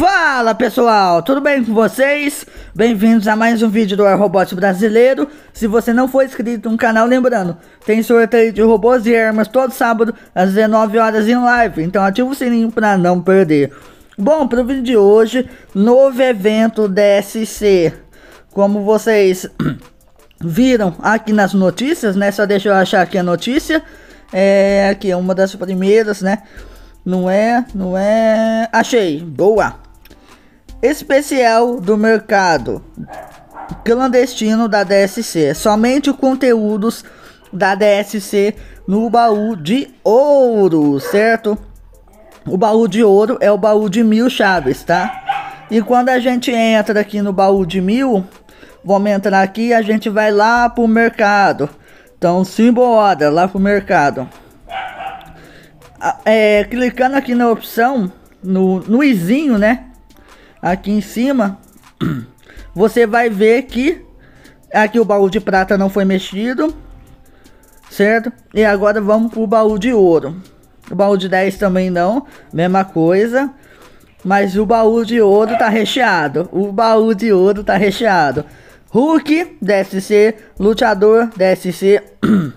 Fala pessoal, tudo bem com vocês? Bem-vindos a mais um vídeo do Aerobot Brasileiro. Se você não for inscrito no canal, lembrando, tem sorteio de robôs e armas todo sábado às 19 horas em live, então ativa o sininho para não perder. Bom, para o vídeo de hoje, novo evento DSC. Como vocês viram aqui nas notícias, né? Só deixa eu achar aqui a notícia. É aqui, é uma das primeiras, né? Não é, não é. Achei, boa! especial do mercado clandestino da DSC. Somente conteúdos da DSC no baú de ouro, certo? O baú de ouro é o baú de mil chaves, tá? E quando a gente entra aqui no baú de mil, vamos entrar aqui e a gente vai lá pro mercado. Então, simbora lá pro mercado. É, clicando aqui na opção, no, no izinho, né? aqui em cima, você vai ver que aqui o baú de prata não foi mexido, certo? E agora vamos pro baú de ouro. O baú de 10 também não, mesma coisa. Mas o baú de ouro tá recheado. O baú de ouro tá recheado. Hulk, DSC, lutador DSC.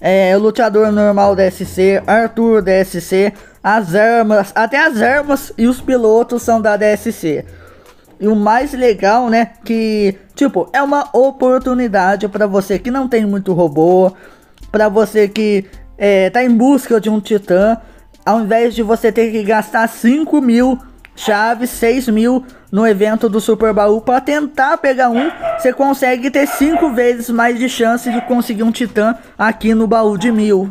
é, lutador normal, DSC, Arthur, DSC, as armas, até as armas e os pilotos são da DSC. E o mais legal, né, que tipo, é uma oportunidade para você que não tem muito robô, para você que é, tá em busca de um titã, ao invés de você ter que gastar 5 mil chaves, 6 mil no evento do Super Baú para tentar pegar um, você consegue ter 5 vezes mais de chance de conseguir um titã aqui no baú de mil.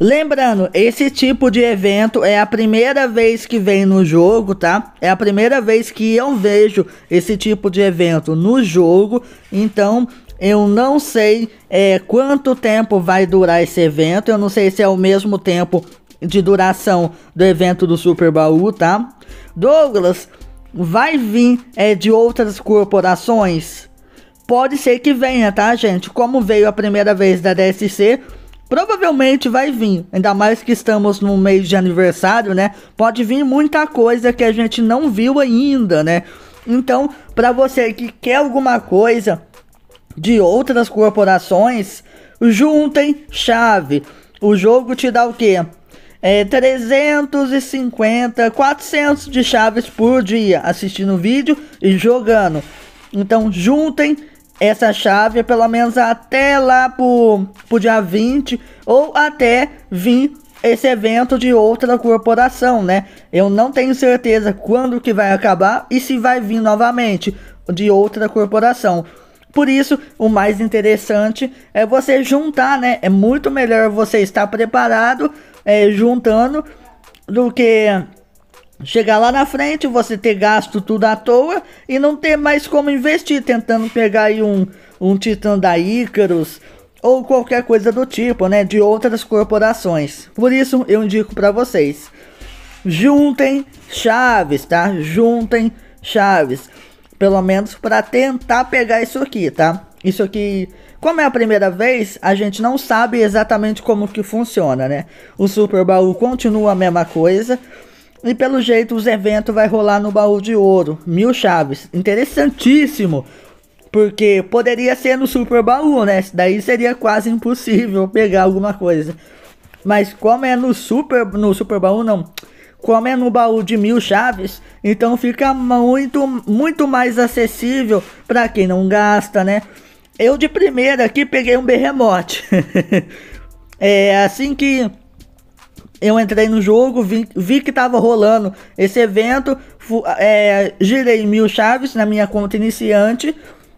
Lembrando, esse tipo de evento é a primeira vez que vem no jogo, tá? É a primeira vez que eu vejo esse tipo de evento no jogo, então eu não sei é, quanto tempo vai durar esse evento, eu não sei se é o mesmo tempo de duração do evento do Super Baú, tá? Douglas, vai vir é, de outras corporações? Pode ser que venha, tá, gente? Como veio a primeira vez da DSC, provavelmente vai vir. Ainda mais que estamos no mês de aniversário, né? Pode vir muita coisa que a gente não viu ainda, né? Então, para você que quer alguma coisa de outras corporações, juntem chave. O jogo te dá o quê? É 350, 400 de chaves por dia assistindo vídeo e jogando. Então, juntem essa chave é pelo menos até lá pro, pro dia 20 ou até vir esse evento de outra corporação, né? Eu não tenho certeza quando que vai acabar e se vai vir novamente de outra corporação. Por isso, o mais interessante é você juntar, né? É muito melhor você estar preparado é, juntando do que Chegar lá na frente, você ter gasto tudo à toa e não ter mais como investir, tentando pegar aí um, um Titã da Icarus ou qualquer coisa do tipo, né? De outras corporações. Por isso, eu indico para vocês. Juntem chaves, tá? Juntem chaves. Pelo menos para tentar pegar isso aqui, tá? Isso aqui, como é a primeira vez, a gente não sabe exatamente como que funciona, né? O Super Baú continua a mesma coisa e pelo jeito os eventos vai rolar no baú de ouro. Mil chaves. Interessantíssimo. Porque poderia ser no super baú, né? Daí seria quase impossível pegar alguma coisa. Mas como é no super. No super baú não. Como é no baú de mil chaves, então fica muito, muito mais acessível para quem não gasta, né? Eu de primeira aqui peguei um berremote. é assim que eu entrei no jogo, vi, vi que tava rolando esse evento, fu, é, girei mil chaves na minha conta iniciante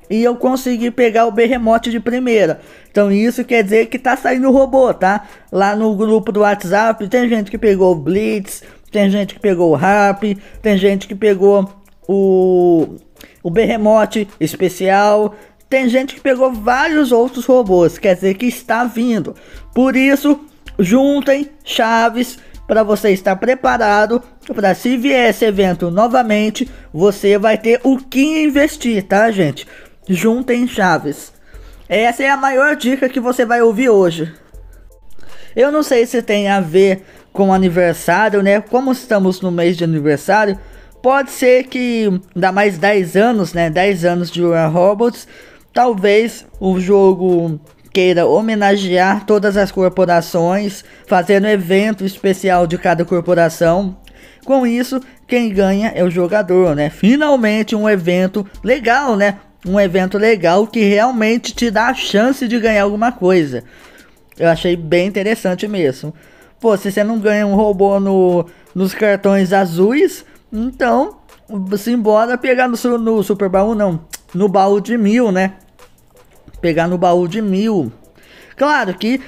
e eu consegui pegar o berremote de primeira. Então isso quer dizer que tá saindo robô, tá? Lá no grupo do WhatsApp tem gente que pegou o Blitz, tem gente que pegou o Rap, tem gente que pegou o, o berremote especial. Tem gente que pegou vários outros robôs, quer dizer que está vindo. Por isso, juntem chaves para você estar preparado para se vier esse evento novamente, você vai ter o que investir, tá, gente? Juntem chaves. Essa é a maior dica que você vai ouvir hoje. Eu não sei se tem a ver com aniversário, né? Como estamos no mês de aniversário, pode ser que dá mais 10 anos, né? 10 anos de War Robots. Talvez o jogo queira homenagear todas as corporações, fazendo evento especial de cada corporação. Com isso, quem ganha é o jogador, né? Finalmente um evento legal, né? Um evento legal que realmente te dá a chance de ganhar alguma coisa. Eu achei bem interessante mesmo. Pô, se você não ganha um robô no, nos cartões azuis, então simbora pegar no, no Super Baú, não. No baú de mil, né? pegar no baú de mil. Claro que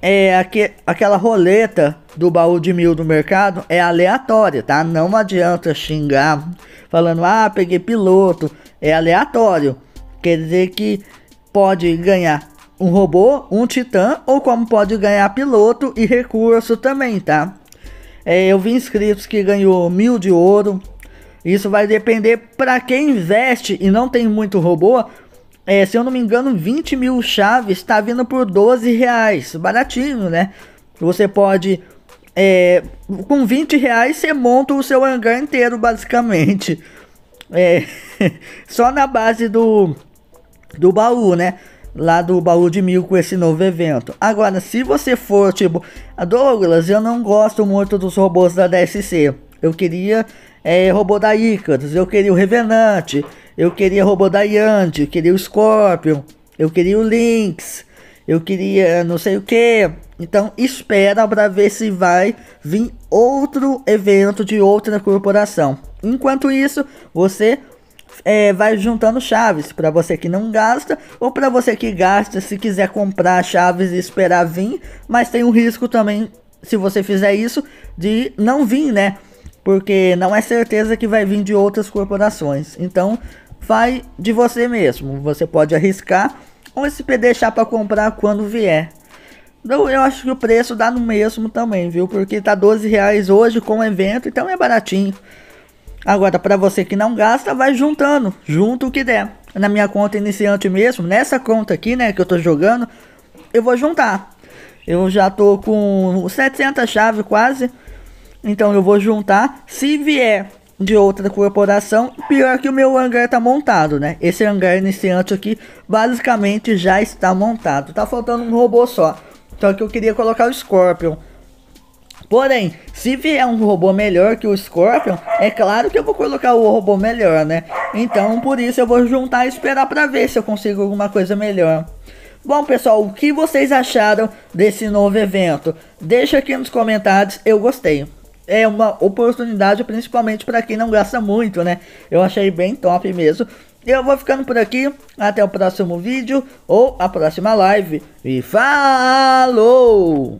é aqu aquela roleta do baú de mil do mercado é aleatória, tá? Não adianta xingar falando, ah, peguei piloto, é aleatório. Quer dizer que pode ganhar um robô, um titã, ou como pode ganhar piloto e recurso também, tá? É, eu vi inscritos que ganhou mil de ouro. Isso vai depender para quem investe e não tem muito robô, é, se eu não me engano, 20 mil chaves está vindo por 12 reais. Baratinho, né? Você pode. É, com 20 reais você monta o seu hangar inteiro, basicamente. É, só na base do, do baú, né? Lá do baú de mil com esse novo evento. Agora, se você for tipo, a Douglas, eu não gosto muito dos robôs da DSC. Eu queria é, robô da Icarus, eu queria o Revenante eu queria robô da Yandy, eu queria o Scorpion, eu queria o Lynx, eu queria não sei o que. Então espera para ver se vai vir outro evento de outra corporação. Enquanto isso, você é, vai juntando chaves para você que não gasta ou para você que gasta se quiser comprar chaves e esperar vir, mas tem um risco também se você fizer isso de não vir, né? Porque não é certeza que vai vir de outras corporações. Então, vai de você mesmo. Você pode arriscar ou se deixar para comprar quando vier. Então eu acho que o preço dá no mesmo também, viu? Porque tá 12 reais hoje com o evento, então é baratinho. Agora, para você que não gasta, vai juntando, junto o que der. Na minha conta iniciante mesmo, nessa conta aqui, né, que eu tô jogando, eu vou juntar. Eu já tô com 700 chaves quase, então eu vou juntar. Se vier de outra corporação. Pior que o meu hangar tá montado, né? Esse hangar iniciante aqui basicamente já está montado. Tá faltando um robô só. Só que eu queria colocar o Scorpion. Porém, se vier um robô melhor que o Scorpion, é claro que eu vou colocar o robô melhor, né? Então, por isso eu vou juntar e esperar para ver se eu consigo alguma coisa melhor. Bom, pessoal, o que vocês acharam desse novo evento? Deixa aqui nos comentários, eu gostei é uma oportunidade, principalmente para quem não gasta muito, né? Eu achei bem top mesmo. Eu vou ficando por aqui, até o próximo vídeo ou a próxima live. E falou!